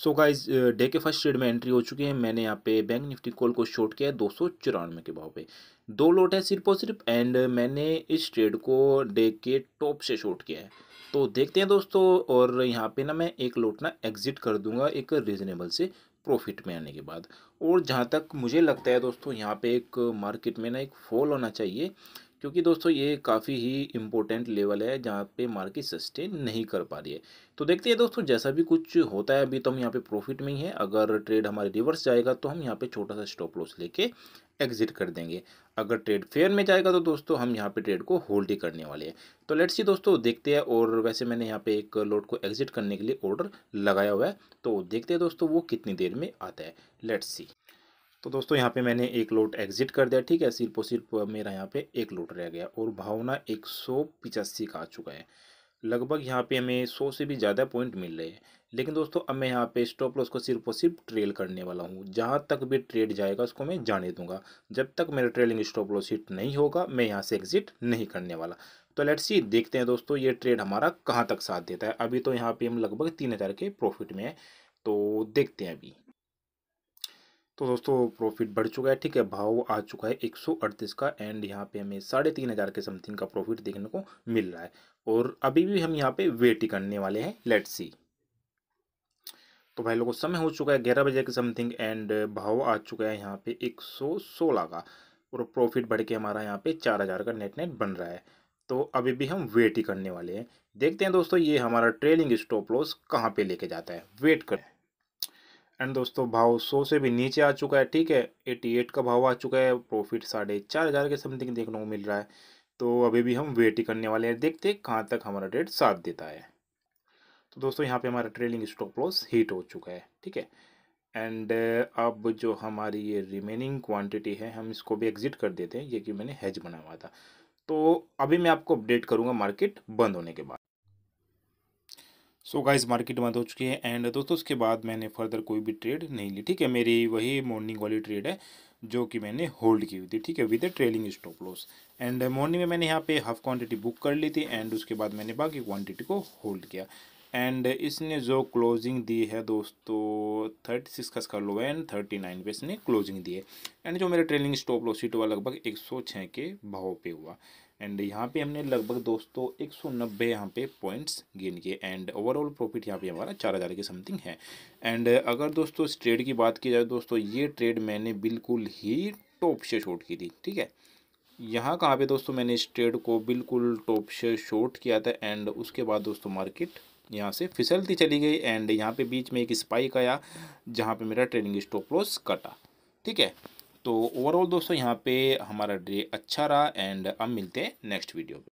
सो guys day के first trade में entry हो चुकी है मैंने यहाँ पे बैंक निफ्टी कॉल को शॉर्ट किया है दो सौ चौरानवे के भाव पे दो लोट है सिर्फ और सिर्फ एंड मैंने इस ट्रेड को डे के टॉप से शॉर्ट किया है तो देखते हैं दोस्तों और यहाँ पे ना मैं एक लोट ना एग्जिट कर दूंगा एक रीजनेबल से प्रॉफिट में आने के बाद और जहाँ तक मुझे लगता है दोस्तों यहाँ पे एक मार्केट में ना एक फॉल होना चाहिए क्योंकि दोस्तों ये काफ़ी ही इम्पोर्टेंट लेवल है जहाँ पे मार्केट सस्टेन नहीं कर पा रही है तो देखते हैं दोस्तों जैसा भी कुछ होता है अभी तो हम यहाँ पे प्रॉफिट में ही है अगर ट्रेड हमारे रिवर्स जाएगा तो हम यहाँ पे छोटा सा स्टॉप लॉस लेके एग्जिट कर देंगे अगर ट्रेड फेयर में जाएगा तो दोस्तों हम यहाँ पे ट्रेड को होल्ड ही करने वाले हैं तो लेट्स ही दोस्तों देखते हैं और वैसे मैंने यहाँ पे एक लोड को एग्जिट करने के लिए ऑर्डर लगाया हुआ है तो देखते हैं दोस्तों वो कितनी देर में आता है लेट्स सी तो दोस्तों यहाँ पे मैंने एक लोट एग्जिट कर दिया ठीक है सिर्फ और सिर्फ मेरा यहाँ पे एक लोट रह गया और भावना एक सौ पिचासी का आ चुका है लगभग यहाँ पे हमें सौ से भी ज़्यादा पॉइंट मिल रहे हैं लेकिन दोस्तों अब मैं यहाँ पे स्टॉप लॉस को सिर्फ और सिर्फ ट्रेल करने वाला हूँ जहाँ तक भी ट्रेड जाएगा उसको मैं जाने दूंगा जब तक मेरा ट्रेलिंग स्टॉप लॉस हिट नहीं होगा मैं यहाँ से एग्जिट नहीं करने वाला तो लेट्स सी देखते हैं दोस्तों ये ट्रेड हमारा कहाँ तक साथ देता है अभी तो यहाँ पर हम लगभग तीन के प्रॉफिट में है तो देखते हैं अभी तो दोस्तों प्रॉफिट बढ़ चुका है ठीक है भाव आ चुका है एक सौ अड़तीस का एंड यहाँ पे हमें साढ़े तीन हज़ार के समथिंग का प्रॉफिट देखने को मिल रहा है और अभी भी हम यहाँ पे वेट ही करने वाले हैं लेट सी तो भाई लोगों समय हो चुका है ग्यारह बजे के समथिंग एंड भाव आ चुका है यहाँ पे एक सौ सोलह का और प्रॉफिट बढ़ के हमारा यहाँ पे चार हज़ार का नेट नेट बन रहा है तो अभी भी हम वेट ही करने वाले हैं देखते हैं दोस्तों ये हमारा ट्रेलिंग स्टॉप लॉस कहाँ पे लेके जाता है वेट करें एंड दोस्तों भाव सौ से भी नीचे आ चुका है ठीक है एटी एट का भाव आ चुका है प्रॉफिट साढ़े चार हज़ार के समथिंग देखने को मिल रहा है तो अभी भी हम वेट ही करने वाले हैं देखते हैं कहाँ तक हमारा ट्रेड साथ देता है तो दोस्तों यहाँ पे हमारा ट्रेलिंग स्टॉप लॉस हीट हो चुका है ठीक है एंड uh, अब जो हमारी ये रिमेनिंग क्वान्टिटी है हम इसको भी एग्ज़िट कर देते हैं ये कि मैंने हेज बना हुआ था तो अभी मैं आपको अपडेट करूँगा मार्केट बंद होने के बाद सो गाइज मार्केट बंद हो चुकी है एंड दोस्तों उसके बाद मैंने फर्दर कोई भी ट्रेड नहीं ली ठीक है मेरी वही मॉर्निंग वाली ट्रेड है जो कि मैंने होल्ड की हुई थी ठीक है with a trailing stop loss and morning में मैंने यहाँ पे हाफ क्वांटिटी बुक कर ली थी एंड उसके बाद मैंने बाकी क्वांटिटी को होल्ड किया एंड इसने जो क्लोजिंग दी है दोस्तों थर्टी सिक्स का इसका लो एंड थर्टी नाइन पे इसने क्लोजिंग दी है एंड जो मेरा ट्रेलिंग स्टॉप लॉस सीट हुआ लगभग एक सौ छः के भाव पे हुआ एंड यहाँ पे हमने लगभग दोस्तों एक सौ नब्बे यहाँ पे पॉइंट्स गेन किए एंड ओवरऑल प्रॉफिट यहाँ पे हमारा चार हज़ार के समथिंग है एंड अगर दोस्तों इस ट्रेड की बात की जाए दोस्तों ये ट्रेड मैंने बिल्कुल ही टॉप से शॉर्ट की थी ठीक है यहाँ कहाँ पे दोस्तों मैंने इस ट्रेड को बिल्कुल टॉप से शॉर्ट किया था एंड उसके बाद दोस्तों मार्केट यहाँ से फिसलती चली गई एंड यहाँ पर बीच में एक स्पाइक आया जहाँ पर मेरा ट्रेडिंग स्टॉप लॉस कटा ठीक है तो ओवरऑल दोस्तों यहाँ पे हमारा डे अच्छा रहा एंड अब मिलते हैं नेक्स्ट वीडियो में